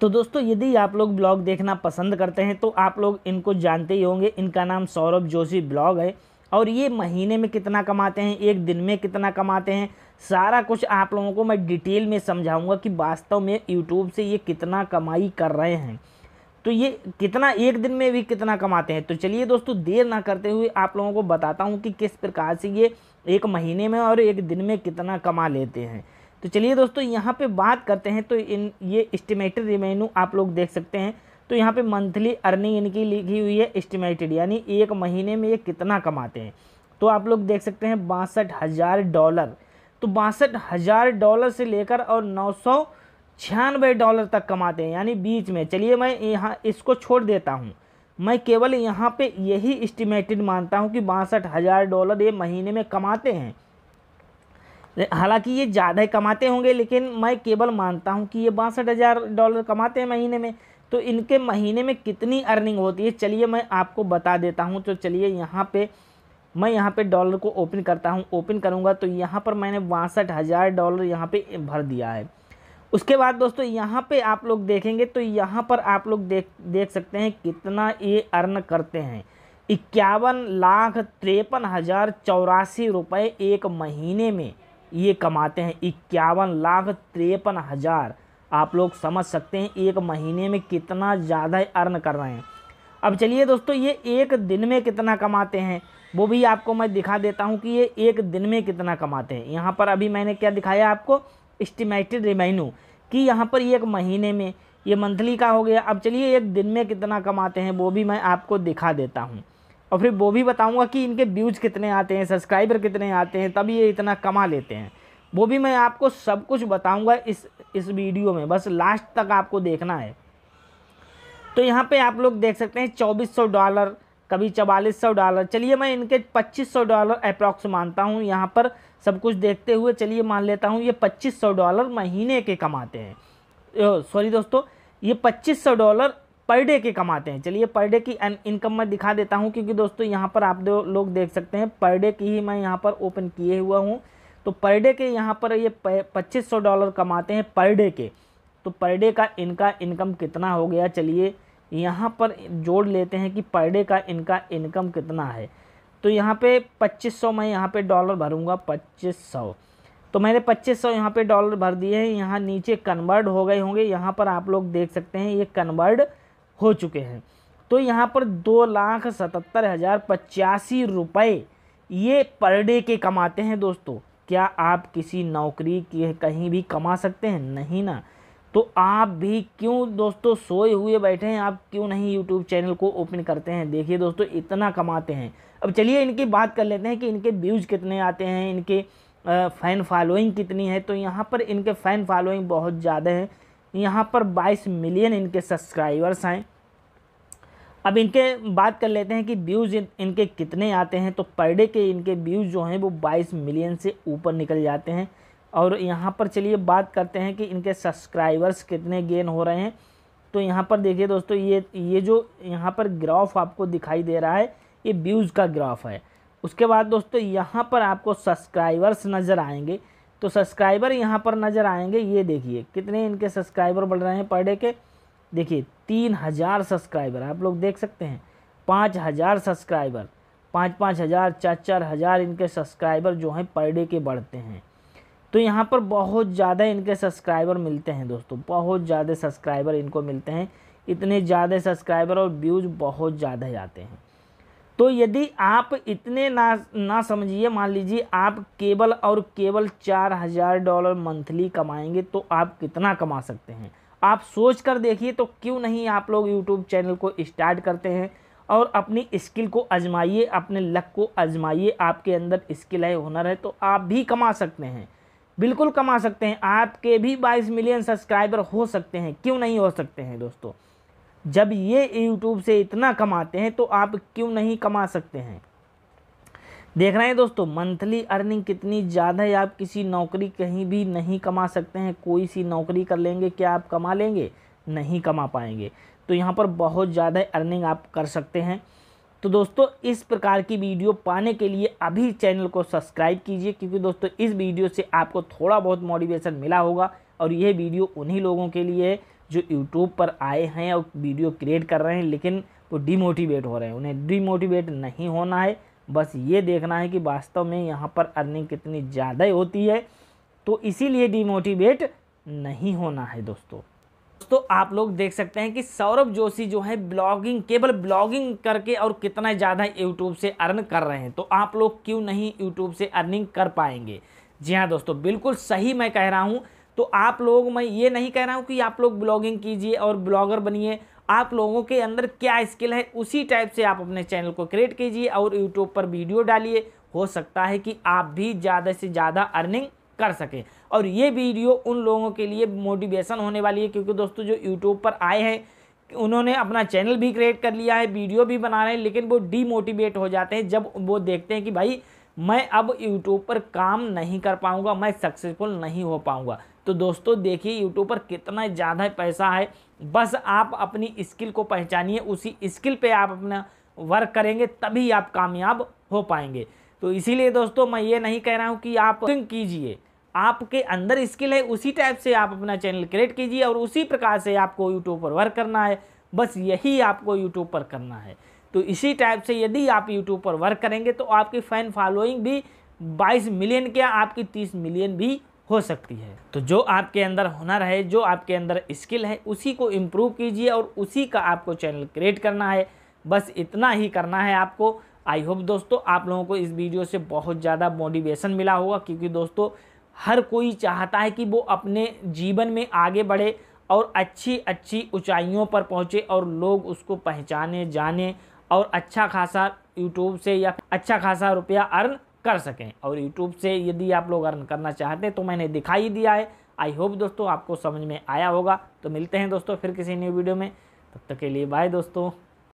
तो दोस्तों यदि आप लोग ब्लॉग देखना पसंद करते हैं तो आप लोग इनको जानते ही होंगे इनका नाम सौरभ जोशी ब्लॉग है और ये महीने में कितना कमाते हैं एक दिन में कितना कमाते हैं सारा कुछ आप लोगों को मैं डिटेल में समझाऊंगा कि वास्तव में यूट्यूब से ये कितना कमाई कर रहे हैं तो ये कितना एक दिन में भी कितना कमाते हैं तो चलिए दोस्तों देर ना करते हुए आप लोगों को बताता हूँ कि किस प्रकार से ये एक महीने में और एक दिन में कितना कमा लेते हैं तो चलिए दोस्तों यहाँ पे बात करते हैं तो इन ये इस्टीमेटेड रिवेन्यू आप लोग देख सकते हैं तो यहाँ पे मंथली अर्निंग इनकी लिखी हुई है इस्टीमेटेड यानी एक महीने में ये कितना कमाते हैं तो आप लोग देख सकते हैं बासठ हज़ार डॉलर तो बासठ हज़ार डॉलर से लेकर और नौ सौ छियानवे डॉलर तक कमाते हैं यानी बीच में चलिए मैं यहाँ इसको छोड़ देता हूँ मैं केवल यहाँ पे यही इस्टीमेटेड मानता हूँ कि बासठ हज़ार डॉलर ये महीने में कमाते हैं हालांकि ये ज़्यादा ही कमाते होंगे लेकिन मैं केवल मानता हूँ कि ये बासठ हज़ार डॉलर कमाते हैं महीने में तो इनके महीने में कितनी अर्निंग होती है चलिए मैं आपको बता देता हूँ तो चलिए यहाँ पे मैं यहाँ पे डॉलर को ओपन करता हूँ ओपन करूँगा तो यहाँ पर मैंने बासठ हज़ार डॉलर यहाँ पे भर दिया है उसके बाद दोस्तों यहाँ पे आप लोग देखेंगे तो यहाँ पर आप लोग देख देख सकते हैं कितना ये अर्न करते हैं इक्यावन लाख तिरपन हज़ार चौरासी रुपये एक महीने में ये कमाते हैं इक्यावन लाख तिरपन हज़ार आप लोग समझ सकते हैं एक महीने में कितना ज़्यादा अर्न कर रहे हैं अब चलिए दोस्तों ये एक दिन में कितना कमाते हैं वो भी आपको मैं दिखा देता हूँ कि ये एक दिन में कितना कमाते हैं यहाँ पर अभी मैंने क्या दिखाया आपको इस्टीमेटेड रेवेन्यू कि यहाँ पर एक महीने में ये मंथली का हो गया अब चलिए एक दिन में कितना कमाते हैं वो भी मैं आपको दिखा देता हूँ और फिर वो भी बताऊँगा कि इनके व्यूज़ कितने आते हैं सब्सक्राइबर कितने आते हैं तभी ये इतना कमा लेते हैं वो भी मैं आपको सब कुछ बताऊँगा इस इस वीडियो में बस लास्ट तक आपको देखना है तो यहाँ पे आप लोग देख सकते हैं 2400 डॉलर कभी चवालीस सौ डॉलर चलिए मैं इनके 2500 डॉलर अप्रॉक्स मानता हूँ यहाँ पर सब कुछ देखते हुए चलिए मान लेता हूँ ये सौ डॉलर महीने के कमाते हैं सॉरी दोस्तों ये सौ डॉलर पर डे के कमाते हैं चलिए पर डे की इनकम मैं दिखा देता हूँ क्योंकि दोस्तों यहाँ पर आप दो लोग देख सकते हैं पर डे की ही मैं यहाँ पर ओपन किए हुआ हूँ तो पर डे के यहाँ पर ये पच्चीस सौ डॉलर कमाते हैं पर डे के तो पर डे का इनका इनकम कितना हो गया चलिए यहाँ पर जोड़ लेते हैं कि पर डे का इनका इनकम कितना है तो यहाँ पे 2500 मैं यहाँ पे डॉलर भरूँगा 2500 तो मैंने 2500 सौ यहाँ पर डॉलर भर दिए हैं यहाँ नीचे कन्वर्ट हो गए होंगे यहाँ पर आप लोग देख सकते हैं ये कन्वर्ट हो चुके हैं तो यहाँ पर दो लाख सतहत्तर हज़ार पचासी रुपये ये पर डे के कमाते हैं दोस्तों क्या आप किसी नौकरी के कहीं भी कमा सकते हैं नहीं ना तो आप भी क्यों दोस्तों सोए हुए बैठे हैं आप क्यों नहीं यूट्यूब चैनल को ओपन करते हैं देखिए दोस्तों इतना कमाते हैं अब चलिए इनकी बात कर लेते हैं कि इनके व्यूज़ कितने आते हैं इनके फ़ैन फॉलोइंग कितनी है तो यहाँ पर इनके फ़ैन फॉलोइंग बहुत ज़्यादा हैं यहाँ पर 22 मिलियन इनके सब्सक्राइबर्स हैं अब इनके बात कर लेते हैं कि व्यूज़ इन, इनके कितने आते हैं तो पर डे के इनके व्यूज़ जो हैं वो 22 मिलियन से ऊपर निकल जाते हैं और यहाँ पर चलिए बात करते हैं कि इनके सब्सक्राइबर्स कितने गेन हो रहे हैं तो यहाँ पर देखिए दोस्तों ये ये जो यहाँ पर ग्राफ आपको दिखाई दे रहा है ये व्यूज़ का ग्राफ है उसके बाद दोस्तों यहाँ पर आपको सब्सक्राइबर्स नज़र आएंगे तो सब्सक्राइबर यहाँ पर नज़र आएंगे ये देखिए कितने इनके सब्सक्राइबर बढ़ रहे हैं पर डे के देखिए तीन हज़ार सब्सक्राइबर आप लोग देख सकते हैं पाँच हज़ार सब्सक्राइबर पाँच पाँच हज़ार चार चार हज़ार इनके सब्सक्राइबर जो हैं पर डे के बढ़ते हैं तो यहाँ पर बहुत ज़्यादा इनके सब्सक्राइबर मिलते हैं दोस्तों बहुत ज़्यादा सब्सक्राइबर इनको मिलते हैं इतने ज़्यादा सब्सक्राइबर और व्यूज़ बहुत ज़्यादा जाते हैं तो यदि आप इतने ना ना समझिए मान लीजिए आप केवल और केवल चार हज़ार डॉलर मंथली कमाएंगे तो आप कितना कमा सकते हैं आप सोच कर देखिए तो क्यों नहीं आप लोग यूट्यूब चैनल को स्टार्ट करते हैं और अपनी स्किल को आजमाइए अपने लक को आजमाइए आपके अंदर स्किल है हुनर है तो आप भी कमा सकते हैं बिल्कुल कमा सकते हैं आपके भी 22 मिलियन सब्सक्राइबर हो सकते हैं क्यों नहीं हो सकते हैं दोस्तों जब ये यूट्यूब से इतना कमाते हैं तो आप क्यों नहीं कमा सकते हैं देख रहे हैं दोस्तों मंथली अर्निंग कितनी ज़्यादा है आप किसी नौकरी कहीं भी नहीं कमा सकते हैं कोई सी नौकरी कर लेंगे क्या आप कमा लेंगे नहीं कमा पाएंगे तो यहाँ पर बहुत ज़्यादा अर्निंग आप कर सकते हैं तो दोस्तों इस प्रकार की वीडियो पाने के लिए अभी चैनल को सब्सक्राइब कीजिए क्योंकि दोस्तों इस वीडियो से आपको थोड़ा बहुत मोटिवेशन मिला होगा और यह वीडियो उन्हीं लोगों के लिए है जो यूट्यूब पर आए हैं और वीडियो क्रिएट कर रहे हैं लेकिन वो डीमोटिवेट हो रहे हैं उन्हें डीमोटिवेट नहीं होना है बस ये देखना है कि वास्तव में यहाँ पर अर्निंग कितनी ज़्यादा होती है तो इसीलिए डीमोटिवेट नहीं होना है दोस्तों तो आप लोग देख सकते हैं कि सौरभ जोशी जो है ब्लॉगिंग केवल ब्लॉगिंग करके और कितना ज़्यादा यूट्यूब से अर्न कर रहे हैं तो आप लोग क्यों नहीं यूट्यूब से अर्निंग कर पाएंगे जी हाँ दोस्तों बिल्कुल सही मैं कह रहा हूँ तो आप लोग मैं ये नहीं कह रहा हूँ कि आप लोग ब्लॉगिंग कीजिए और ब्लॉगर बनिए आप लोगों के अंदर क्या स्किल है उसी टाइप से आप अपने चैनल को क्रिएट कीजिए और यूट्यूब पर वीडियो डालिए हो सकता है कि आप भी ज़्यादा से ज़्यादा अर्निंग कर सकें और ये वीडियो उन लोगों के लिए मोटिवेशन होने वाली है क्योंकि दोस्तों जो यूट्यूब पर आए हैं उन्होंने अपना चैनल भी क्रिएट कर लिया है वीडियो भी बना रहे हैं लेकिन वो डीमोटिवेट हो जाते हैं जब वो देखते हैं कि भाई मैं अब यूट्यूब पर काम नहीं कर पाऊँगा मैं सक्सेसफुल नहीं हो पाऊँगा तो दोस्तों देखिए यूट्यूब पर कितना ज़्यादा पैसा है बस आप अपनी स्किल को पहचानिए उसी स्किल पे आप अपना वर्क करेंगे तभी आप कामयाब हो पाएंगे तो इसीलिए दोस्तों मैं ये नहीं कह रहा हूँ कि आप कीजिए आपके अंदर स्किल है उसी टाइप से आप अपना चैनल क्रिएट कीजिए और उसी प्रकार से आपको यूट्यूब पर वर्क करना है बस यही आपको यूट्यूब पर करना है तो इसी टाइप से यदि आप यूट्यूब पर वर्क करेंगे तो आपकी फ़ैन फॉलोइंग भी 22 मिलियन क्या आपकी 30 मिलियन भी हो सकती है तो जो आपके अंदर हुनर है जो आपके अंदर स्किल है उसी को इम्प्रूव कीजिए और उसी का आपको चैनल क्रिएट करना है बस इतना ही करना है आपको आई होप दोस्तों आप लोगों को इस वीडियो से बहुत ज़्यादा मोटिवेशन मिला होगा क्योंकि दोस्तों हर कोई चाहता है कि वो अपने जीवन में आगे बढ़े और अच्छी अच्छी ऊंचाइयों पर पहुँचे और लोग उसको पहचाने जाने और अच्छा खासा यूट्यूब से या अच्छा खासा रुपया अर्न कर सकें और यूट्यूब से यदि आप लोग अर्न करना चाहते हैं तो मैंने दिखाई दिया है आई होप दोस्तों आपको समझ में आया होगा तो मिलते हैं दोस्तों फिर किसी न्यू वीडियो में तब तक के लिए बाय दोस्तों